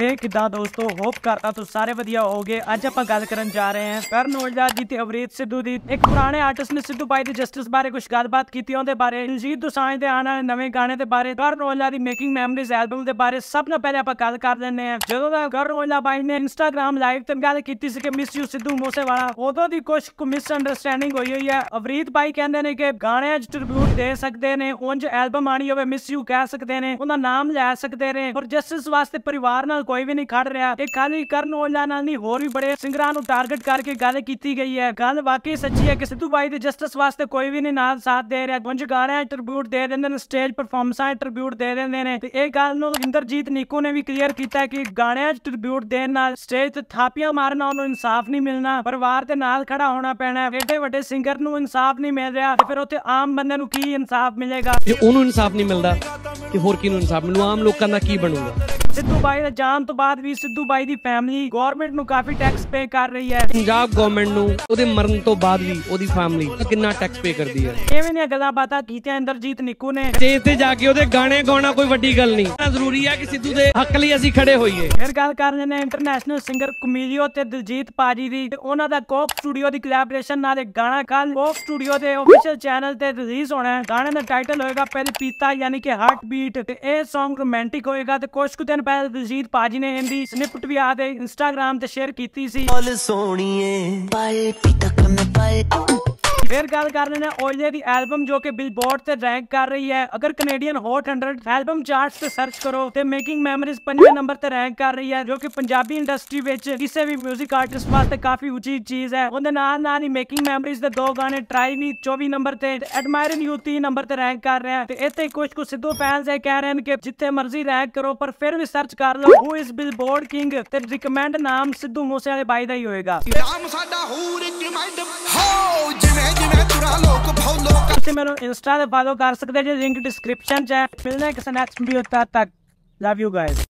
ਤੇ ਕਿਦਾਂ ਦੋਸਤੋ ਹੋਪ ਕਰਦਾ ਤੁਸੀਂ ਸਾਰੇ ਵਧੀਆ ਹੋਗੇ ਅੱਜ ਆਪਾਂ ਗੱਲ ਕਰਨ ਜਾ ਰਹੇ ਹਾਂ ਕਰਨ ਔਜਲਾ ਜੀ ਤੇ ਅਵਰੀਤ ਸਿੱਧੂ ਦੀ ਇੱਕ ਪੁਰਾਣੇ ਆਰਟਿਸਟ ਨੇ ਸਿੱਧੂ ਬਾਈ ਦੇ ਜਸਟਿਸ ਬਾਰੇ ਕੁਝ ਗੱਲਬਾਤ ਕੀਤੀ ਉਹਦੇ ਬਾਰੇ ਦਿਲਜੀਤ ਦੋਸਾਂਝ ਦੇ ਆਣ ਵਾਲੇ ਨਵੇਂ ਗਾਣੇ ਦੇ ਬਾਰੇ ਕਰਨ ਔਜਲਾ ਦੀ ਮੇਕਿੰਗ ਮੈਮਰੀਜ਼ ਐਲਬਮ ਦੇ ਬਾਰੇ ਸਭ ਤੋਂ ਪਹਿਲੇ ਆਪਾਂ ਗੱਲ ਕਰ ਲੈਂਦੇ ਹਾਂ ਜਦੋਂ ਦਾ ਕਰਨ ਔਜਲਾ ਬਾਈ ਨੇ ਇੰਸਟਾਗ੍ਰam ਲਾਈਵ ਤੇ ਗੱਲ ਕੀਤੀ ਸੀ ਕਿ ਮਿਸ ਯੂ ਸਿੱਧੂ ਮੋਸੇ ਵਾਲਾ ਉਦੋਂ ਦੀ ਕੁਝ ਕੁ ਮਿਸ ਅੰਡਰਸਟੈਂਡਿੰਗ ਹੋਈ ਹੋਈ ਹੈ ਅਵਰੀਤ ਬਾਈ ਕਹਿੰਦੇ ਨੇ ਕਿ ਗਾਣਿਆਂ 'ਚ ਟ੍ਰਿਬਿਊਟ ਦੇ ਸਕਦੇ ਨੇ ਉਂਝ ਐਲਬਮ ਆਣੀ ਹੋਵੇ ਮਿਸ ਯੂ ਕਹਿ ਸਕਦੇ ਨੇ ਉਹਨਾਂ ਨਾਮ ਲੈ ਸਕਦੇ ਨੇ ਪਰ ਜਸਟਿਸ ਵਾਸਤੇ ਪਰਿਵਾਰ ਨਾਲ ਕੋਈ ਵੀ ਨਹੀਂ ਖੜ ਰਿਹਾ ਇਹ ਕਾਲੀ ਕਰਨ ਔਜਲਾ ਨਾਲ ਨਹੀਂ ਹੋਰ ਵੀ ਬੜੇ ਸਿੰਗਰਾਂ ਨੂੰ ਟਾਰਗੇਟ ਕਰਕੇ ਗੱਲ ਕੀਤੀ ਗਈ ਹੈ ਗੱਲ ਵਾਕਈ ਸੱਚੀ ਹੈ ਕਿ ਸਿੱਧੂ ਬਾਈ ਦੇ ਜਸਟਿਸ ਵਾਸਤੇ ਕੋਈ ਵੀ ਨਹੀਂ ਨਾਲ ਸਾਥ ਦੇ ਰਿਹਾ ਗੁੰਜ ਗਾ ਰਿਹਾ ਟ੍ਰਿਬਿਊਟ ਦੇ ਦਿੰਦੇ ਨੇ ਸਟੇਜ ਪਰਫਾਰਮੈਂਸਾਂ ਟ੍ਰਿਬਿਊਟ ਦੇ ਦਿੰਦੇ ਨੇ ਤੇ ਇਹ ਗੱਲ ਨੂੰ ਇੰਦਰਜੀਤ ਨੀਕੂ ਨੇ ਵੀ ਕਲੀਅਰ ਕੀਤਾ ਕਿ ਗਾਣਿਆਂ 'ਚ ਟ੍ਰਿਬਿਊਟ ਦੇਣ ਨਾਲ ਸਟੇਜ ਤੇ ਥਾਪੀਆਂ ਮਾਰਨਾ ਉਹਨੂੰ ਇਨਸਾਫ ਨਹੀਂ ਮਿਲਣਾ ਪਰਿਵਾਰ ਦੇ ਨਾਲ ਖੜਾ ਹੋਣਾ ਪੈਣਾ ਹੈ ਏਡੇ ਵੱਡੇ ਸਿੰਗਰ ਨੂੰ ਇਨਸਾਫ ਨਹੀਂ ਮਿਲ ਰਿਹਾ ਤੇ ਫਿਰ ਉੱਥੇ ਆਮ ਬੰਦੇ ਨੂੰ ਕੀ ਇਨਸਾਫ ਮਿਲੇਗਾ ਤੇ ਉਹਨੂੰ ਇਨਸਾਫ ਨਹੀਂ ਮਿਲਦਾ ਤੇ ਹੋਰ ਕਿਹਨੂੰ ਇਨਸਾਫ ਮਿਲੂ ਆਮ ਲੋਕਾਂ ਦਾ ਕੀ ਬਣੂਗਾ ਸਿੱਧੂ ਬਾਈ ਦੇ ਜਾਣ ਤੋਂ ਬਾਅਦ ਵੀ ਸਿੱਧੂ ਬਾਈ ਦੀ ਫੈਮਿਲੀ ਗਵਰਨਮੈਂਟ ਨੂੰ ਕਾਫੀ ਟੈਕਸ ਪੇ ਕਰ ਰਹੀ ਹੈ ਪੰਜਾਬ ਗਵਰਨਮੈਂਟ ਨੂੰ ਉਹਦੇ ਮਰਨ ਤੋਂ ਬਾਅਦ ਵੀ ਉਹਦੀ ਫੈਮਿਲੀ ਕਿੰਨਾ ਟੈਕਸ ਪੇ ਕਰਦੀ ਹੈ ਐਵੇਂ ਨਹੀਂ ਗੱਲਾਂ ਬਾਤਾਂ ਕੀਤੀਆਂ ਇੰਦਰਜੀਤ ਨਿੱਕੂ ਨੇ ਸਟੇਜ ਤੇ ਜਾ ਕੇ ਉਹਦੇ ਗਾਣੇ ਗਾਉਣਾ ਕੋਈ ਵੱਡੀ ਗੱਲ ਨਹੀਂ ਜ਼ਰੂਰੀ ਹੈ ਕਿ ਸਿੱਧੂ ਦੇ ਹੱਕ ਲਈ ਅਸੀਂ ਖੜੇ ਹੋਈਏ ਫਿਰ ਗੱਲ ਕਰ ਰਹੇ ਨੇ ਇੰਟਰਨੈਸ਼ਨਲ ਸਿੰਗਰ ਕੁਮੀਲੀਓ ਤੇ ਦਿਲਜੀਤ ਪਾਜੀ ਦੀ ਉਹਨਾਂ ਦਾ ਕੋਕ ਸਟੂਡੀਓ ਦੀ ਕੋਲੈਬੋਰੇਸ਼ਨ ਨਾਲ ਇੱਕ ਗਾਣਾ ਕੱਲ ਕੋਕ ਸਟੂਡੀਓ ਦੇ ਅਫੀਸ਼ੀਅਲ ਚੈਨਲ ਤੇ ਰਿਲੀਜ਼ ਹੋਣਾ ਹੈ ਗਾਣੇ ਦਾ ਟਾਈਟਲ ਹੋਏਗਾ ਪਹਿਲੇ ਪੀਤਾ ਯਾਨੀ ਕਿ ਹਾਰਟ ਬੀਟ ਤੇ ਇਹ ਸੌਂਗ ਰੋਮਾਂਟਿਕ ਹੋਏਗਾ ਤੇ ਕੁਝ ਕੁ ਦਿਨ ਦਿਨ ਪਹਿਲਾਂ ਦਲਜੀਤ ਪਾਜੀ ਨੇ ਇਹਦੀ ਸਨਿਪਟ ਵੀ ਆ ਤੇ ਇੰਸਟਾਗ੍ਰam ਤੇ ਸ਼ੇਅਰ ਕੀਤੀ ਸੀ ਬੋਲ ਸੋਣੀਏ ਪਲ ਪੀ ਤੱਕ ਮੈਂ ਪਲ ਫਿਰ ਗੱਲ ਕਰਨੇ ਹੈ ਓਜਲੇ ਦੀ ਐਲਬਮ ਜੋ ਕਿ ਬਿਲਬੋਰਡ ਤੇ ਰੈਂਕ ਕਰ ਰਹੀ ਹੈ ਅਗਰ ਕੈਨੇਡੀਅਨ ਹੌਟ 100 ਐਲਬਮ ਚਾਰਟਸ ਤੇ ਸਰਚ ਕਰੋ ਤੇ ਮੇਕਿੰਗ ਮੈਮਰੀਜ਼ ਪੰਜਵੇਂ ਨੰਬਰ ਤੇ ਰੈਂਕ ਕਰ ਰਹੀ ਹੈ ਜੋ ਕਿ ਪੰਜਾਬੀ ਇੰਡਸਟਰੀ ਵਿੱਚ ਕਿਸੇ ਵੀ 뮤직 ਆਰਟਿਸਟ ਵਾਸਤੇ ਕਾਫੀ ਉੱਚੀ ਚੀਜ਼ ਹੈ ਉਹਦੇ ਨਾਲ ਨਾਲ ਹੀ ਮੇਕਿੰਗ ਮੈਮਰੀਜ਼ ਦੇ ਦੋ ਗਾਣੇ ਟ੍ਰਾਈ ਵੀ 24 ਨੰਬਰ ਤੇ ਐਡਮਾਇਰਿੰਗ ਯੂ 3 ਨੰਬਰ ਤੇ ਰੈਂਕ ਕਰ ਰਿਹਾ ਤੇ ਇੱਥੇ ਕੁਝ ਕੁ ਸਿੱਧੂ ਫੈਨਸ ਇਹ ਕਹਿ ਰਹੇ ਨੇ ਕਿ ਜਿੱਥੇ ਮਰਜ਼ੀ ਰੈਂਕ ਕਰੋ ਪਰ ਫਿਰ ਵੀ ਸਰਚ ਕਰ ਲਓ ਹੂ ਇਜ਼ ਬਿਲਬੋਰਡ ਕਿੰਗ ਤੇ ਰਿਕਮੈਂਡ ਨਾਮ ਸਿੱਧੂ ਮੂਸੇ ਵਾਲੇ ਬਾਈ ਦਾ ਹੀ ਹੋਏਗਾ ਨਾਮ ਸਾਡਾ ਹੂ ਰਿਕਮੈਂਡ ਹਾ ਤੁਸੀਂ ਮੈਨੂੰ ਇੰਸਟਾ ਤੇ ਫਾਲੋ ਕਰ ਸਕਦੇ ਜੇ ਲਿੰਕ ਡਿਸਕ੍ਰਿਪਸ਼ਨ 'ਚ ਹੈ ਮਿਲਣਾ ਕਿਸੇ ਨੈਕਸਟ ਵੀਡੀਓ ਤੱਕ ਲਵ ਯੂ ਗਾਇਜ਼